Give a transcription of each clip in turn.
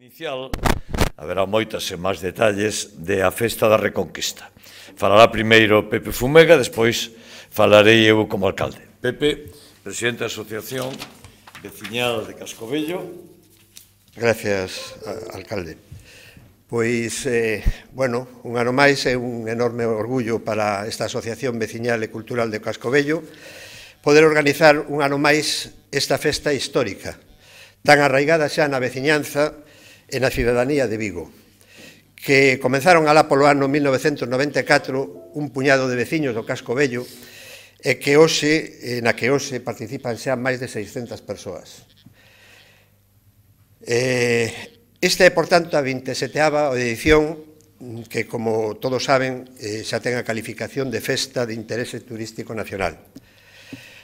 inicial haberá moitas e máis detalles de a Festa da Reconquista. Falará primeiro Pepe Fumega, despois falarei eu como alcalde. Pepe, presidente da Asociación Veciñal de Cascovello. Gracias, alcalde. Pois, eh, bueno, un ano máis é un enorme orgullo para esta Asociación Veciñal e Cultural de Cascobello poder organizar un ano máis esta festa histórica, tan arraigada xa na veciñanza e na cidadanía de Vigo que comenzaron alá polo ano 1994 un puñado de veciños do Casco Bello e que hoxe, na que hoxe participan xa máis de 600 persoas. Eh, esta é, portanto, a 27ª edición que, como todos saben, eh, xa ten a calificación de Festa de Interese Turístico Nacional.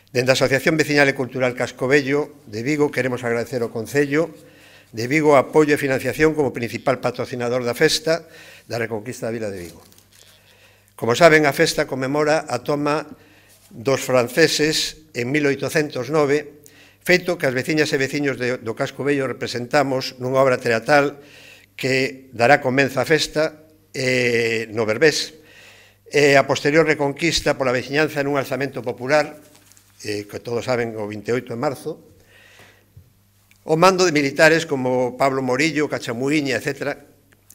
Dende a Asociación Vecinal e Cultural Casco Bello de Vigo queremos agradecer ao Concello de Vigo apoio e financiación como principal patrocinador da festa da Reconquista da Vila de Vigo. Como saben, a festa conmemora a toma dos franceses en 1809, feito que as veciñas e veciños de, do Casco Bello representamos nunha obra teatral que dará comenza a festa eh, no Berbés, e a posterior reconquista pola veciñanza nun alzamento popular, eh, que todos saben o 28 de marzo, o mando de militares como Pablo Morillo, Cachamuiña, etc.,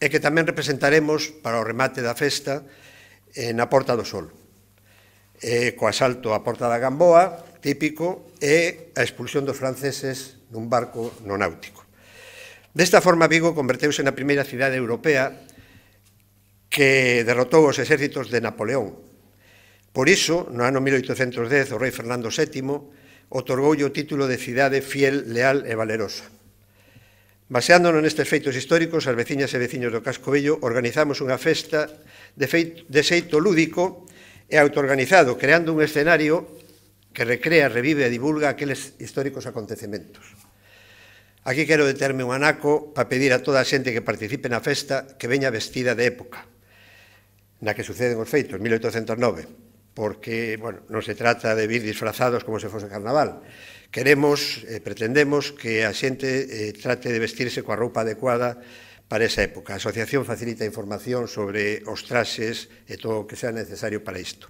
e que tamén representaremos para o remate da festa eh, na Porta do Sol, e co asalto á Porta da Gamboa, típico, e a expulsión dos franceses nun barco no náutico. Desta forma, Vigo converteuse na primeira cidade europea que derrotou os exércitos de Napoleón. Por iso, no ano 1810, o rei Fernando VII otorgoulle o título de cidade fiel, leal e valerosa. Baseándonos nestes feitos históricos, as veciñas e veciños do Casco Vello organizamos unha festa de, feito, de xeito lúdico e autoorganizado, creando un escenario que recrea, revive e divulga aqueles históricos acontecementos. Aquí quero determe un anaco para pedir a toda a xente que participe na festa que veña vestida de época, na que suceden os feitos, 1809, porque, bueno, non se trata de vir disfrazados como se fose carnaval. Queremos, eh, pretendemos que a xente eh, trate de vestirse coa roupa adecuada para esa época. A asociación facilita información sobre os traxes e todo o que sea necesario para isto.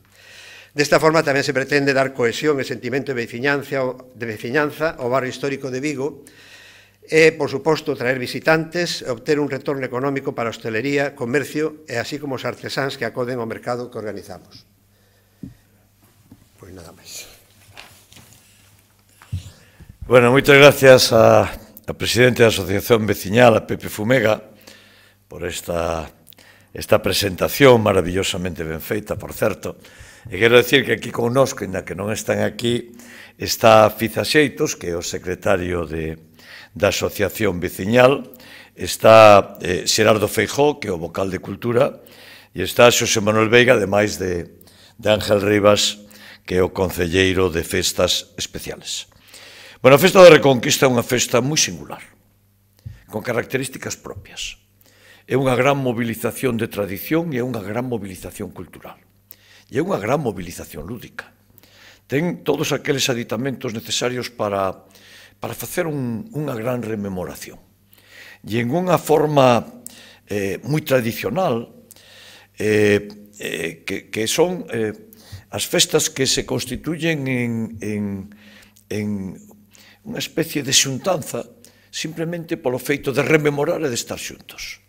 Desta forma tamén se pretende dar cohesión e sentimento de veciñanza, de veciñanza ao barrio histórico de Vigo e, por suposto, traer visitantes e obter un retorno económico para a hostelería, comercio e así como os artesáns que acoden ao mercado que organizamos e nada máis. Bueno, moitas gracias a, a presidente da Asociación Veciñal, a Pepe Fumega, por esta, esta presentación maravillosamente ben feita, por certo. E quero decir que aquí connosco, inda que non están aquí, está Fiza Xeitos, que é o secretario de, da Asociación Veciñal, está eh, Xerardo Feijó, que é o vocal de Cultura, e está Xosé Manuel Veiga, ademais de, de Ángel Rivas, que é o Concelleiro de Festas Especiales. Bueno, a Festa da Reconquista é unha festa moi singular, con características propias. É unha gran mobilización de tradición e é unha gran mobilización cultural. E é unha gran mobilización lúdica. Ten todos aqueles aditamentos necesarios para, para facer un, unha gran rememoración. E en unha forma eh, moi tradicional, eh, eh, que, que son eh, as festas que se constituyen en, en, en unha especie de xuntanza simplemente polo feito de rememorar e de estar xuntos.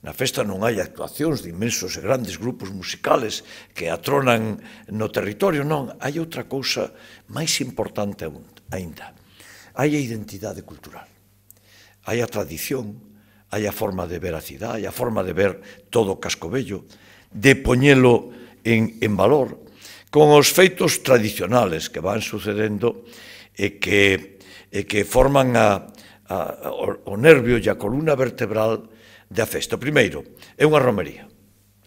Na festa non hai actuacións de imensos e grandes grupos musicales que atronan no territorio, non. Hai outra cousa máis importante aínda. Hai a identidade cultural. Hai a tradición, hai a forma de ver a cidade, hai a forma de ver todo o casco bello, de poñelo en, en valor con os feitos tradicionales que van sucedendo e que, e que forman a, a, o, o nervio e a columna vertebral da festa. Primeiro, é unha romería.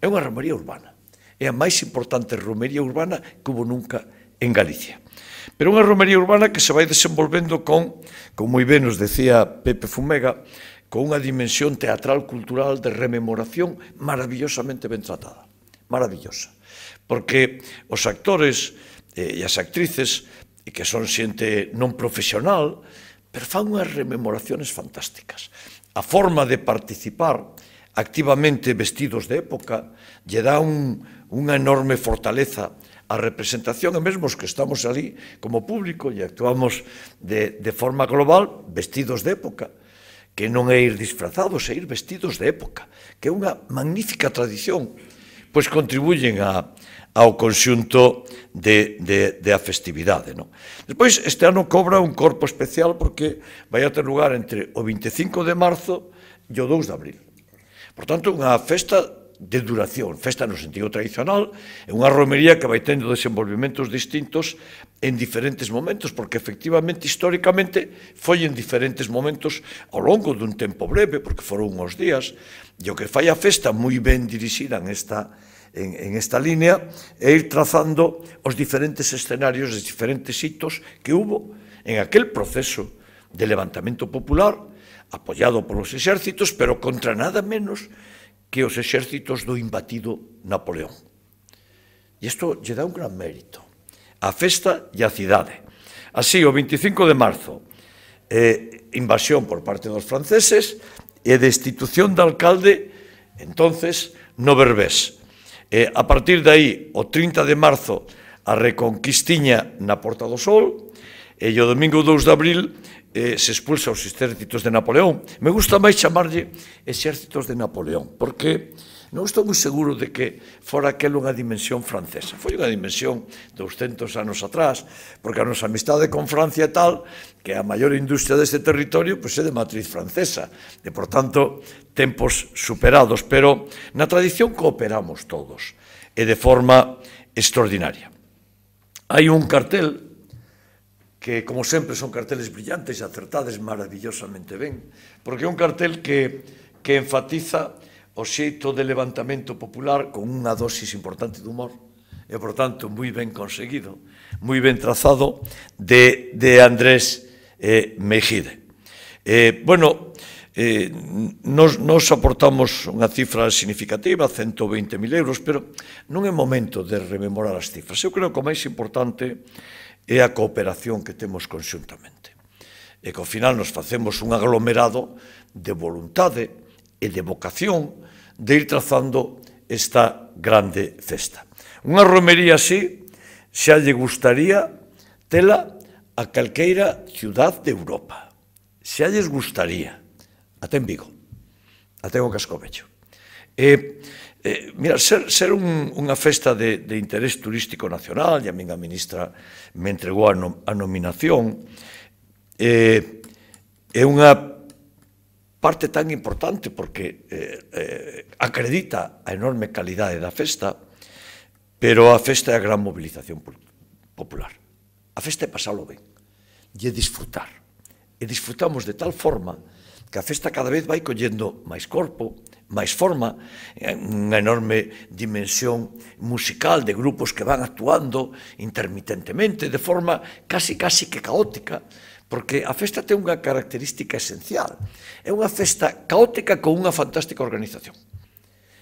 É unha romería urbana. É a máis importante romería urbana que hubo nunca en Galicia. Pero unha romería urbana que se vai desenvolvendo con, como moi ben nos decía Pepe Fumega, con unha dimensión teatral cultural de rememoración maravillosamente ben tratada maravillosa. Porque os actores eh, e as actrices, que son xente non profesional, pero fan unhas rememoraciones fantásticas. A forma de participar activamente vestidos de época lle dá un, unha enorme fortaleza a representación e mesmo os que estamos ali como público e actuamos de, de forma global vestidos de época que non é ir disfrazados, é ir vestidos de época, que é unha magnífica tradición pois contribuyen a, ao conxunto de, de, de a festividade. Non? Despois, este ano cobra un corpo especial porque vai a ter lugar entre o 25 de marzo e o 2 de abril. Por tanto, unha festa de duración, festa no sentido tradicional, é unha romería que vai tendo desenvolvimentos distintos en diferentes momentos, porque efectivamente históricamente foi en diferentes momentos ao longo dun tempo breve, porque foron uns días, e o que fai a festa moi ben dirixida en esta, en, en esta línea é ir trazando os diferentes escenarios, os diferentes hitos que hubo en aquel proceso de levantamento popular, apoiado polos exércitos, pero contra nada menos que os exércitos do imbatido Napoleón. E isto lle dá un gran mérito a festa e a cidade. Así, o 25 de marzo, eh, invasión por parte dos franceses e destitución de alcalde, entonces, no Berbés. Eh, a partir de aí, o 30 de marzo, a reconquistiña na Porta do Sol, e o domingo 2 de abril eh, se expulsa os exércitos de Napoleón. Me gusta máis chamarlle exércitos de Napoleón, porque Non estou moi seguro de que fora aquel unha dimensión francesa. Foi unha dimensión 200 anos atrás, porque a nosa amistade con Francia é tal que a maior industria deste territorio pois, é de matriz francesa. E, por tanto, tempos superados. Pero na tradición cooperamos todos e de forma extraordinaria. Hai un cartel que, como sempre, son carteles brillantes e acertades maravillosamente ben, porque é un cartel que, que enfatiza o xeito de levantamento popular con unha dosis importante de humor e, por tanto, moi ben conseguido, moi ben trazado de, de Andrés eh, Mejide. Eh, bueno, eh, nos, nos aportamos unha cifra significativa, 120.000 euros, pero non é momento de rememorar as cifras. Eu creo que o máis importante é a cooperación que temos conxuntamente. E que ao final nos facemos un aglomerado de voluntade, e de vocación de ir trazando esta grande festa. Unha romería así xa lle gustaría tela a calqueira ciudad de Europa. Xa lles gustaría. Até en Vigo. Até o Cascovecho. E, eh, mira, ser, ser un, unha festa de, de interés turístico nacional, e a minha ministra me entregou a, no, a nominación, eh, é unha parte tan importante porque eh, eh, acredita a enorme calidade da festa, pero a festa é a gran mobilización popular. A festa é pasalo ben, e é disfrutar. E disfrutamos de tal forma que a festa cada vez vai collendo máis corpo, máis forma, unha enorme dimensión musical de grupos que van actuando intermitentemente, de forma casi casi que caótica, Porque a festa ten unha característica esencial. É unha festa caótica con unha fantástica organización.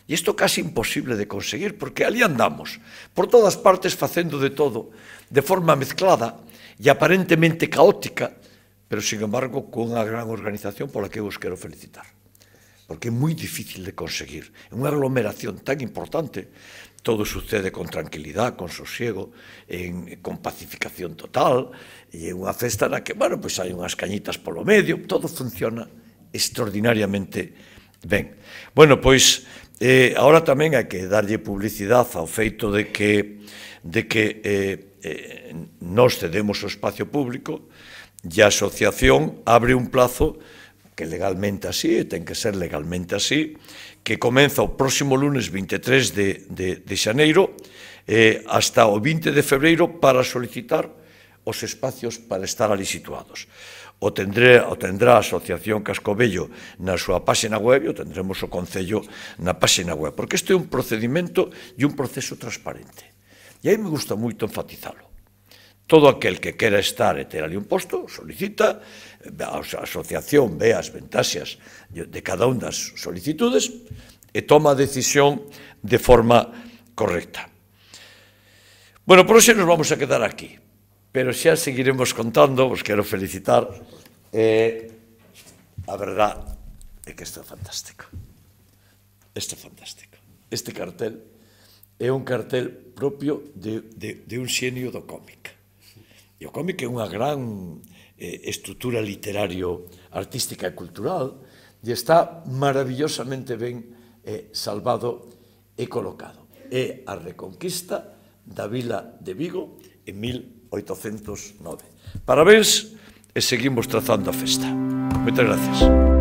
E isto casi imposible de conseguir, porque ali andamos, por todas partes facendo de todo, de forma mezclada e aparentemente caótica, pero, sin embargo, con unha gran organización pola que vos quero felicitar porque é moi difícil de conseguir. É unha aglomeración tan importante, todo sucede con tranquilidade, con sosiego, en, con pacificación total, e é unha festa na que, bueno, pois hai unhas cañitas polo medio, todo funciona extraordinariamente ben. Bueno, pois, eh, ahora tamén hai que darlle publicidade ao feito de que, de que eh, eh, nos cedemos o espacio público e a asociación abre un plazo que legalmente así, e ten que ser legalmente así, que comeza o próximo lunes 23 de, de, de xaneiro eh, hasta o 20 de febreiro para solicitar os espacios para estar ali situados. O, tendré, o tendrá a Asociación Cascobello na súa páxina web e o tendremos o Concello na páxina web, porque este é un procedimento e un proceso transparente. E aí me gusta moito enfatizalo. Todo aquel que quera estar e ter ali un posto, solicita, a asociación ve as ventaxas de cada un das solicitudes e toma a decisión de forma correcta. Bueno, por hoxe nos vamos a quedar aquí, pero xa seguiremos contando, vos quero felicitar, eh, a verdad é que isto é fantástico. Isto é fantástico. Este cartel é un cartel propio de, de, de un xenio do cómic. E o cómic é unha gran eh, estrutura literario, artística e cultural e está maravillosamente ben eh, salvado e colocado. É a reconquista da vila de Vigo en 1809. Parabéns e seguimos trazando a festa. Moitas gracias.